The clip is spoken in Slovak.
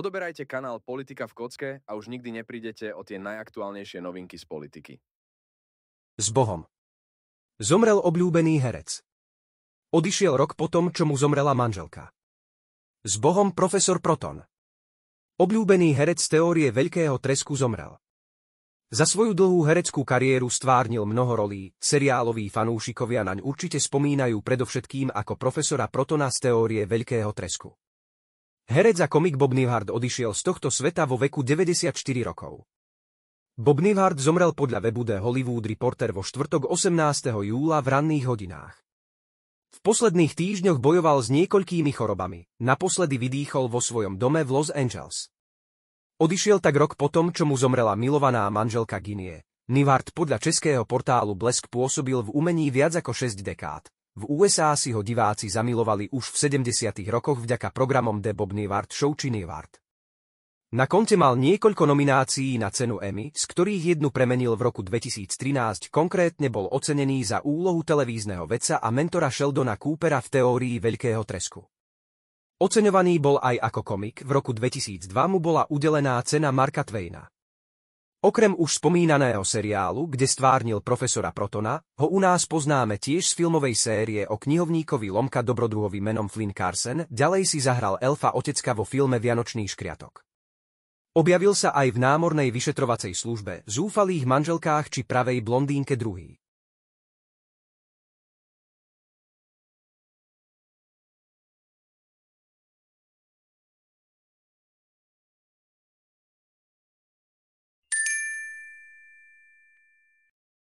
Odoberajte kanál Politika v kocke a už nikdy neprídete o tie najaktuálnejšie novinky z politiky. S Bohom. Zomrel obľúbený herec. Odišiel rok potom, čo mu zomrela manželka. S Bohom profesor Proton. Obľúbený herec teórie veľkého tresku zomrel. Za svoju dlhú hereckú kariéru stvárnil mnoho rolí, seriáloví fanúšikovia naň určite spomínajú predovšetkým ako profesora Protona z teórie veľkého tresku. Herec a komik Bob Newhart odišiel z tohto sveta vo veku 94 rokov. Bob Newhart zomrel podľa webu The Hollywood Reporter vo štvrtok 18. júla v ranných hodinách. V posledných týždňoch bojoval s niekoľkými chorobami, naposledy vydýchol vo svojom dome v Los Angeles. Odišiel tak rok potom, čo mu zomrela milovaná manželka Ginie. Nivard podľa českého portálu Blesk pôsobil v umení viac ako 6 dekád. V USA si ho diváci zamilovali už v 70. rokoch vďaka programom The Bob Newhart Show či Newhart. Na konte mal niekoľko nominácií na cenu Emmy, z ktorých jednu premenil v roku 2013, konkrétne bol ocenený za úlohu televízneho vedca a mentora Sheldona Coopera v teórii Veľkého tresku. Oceňovaný bol aj ako komik, v roku 2002 mu bola udelená cena Marka Twaina. Okrem už spomínaného seriálu, kde stvárnil profesora Protona, ho u nás poznáme tiež z filmovej série o knihovníkovi Lomka Dobrodruhovi menom Flynn Carson, ďalej si zahral elfa otecka vo filme Vianočný škriatok. Objavil sa aj v námornej vyšetrovacej službe, zúfalých manželkách či pravej blondínke druhý.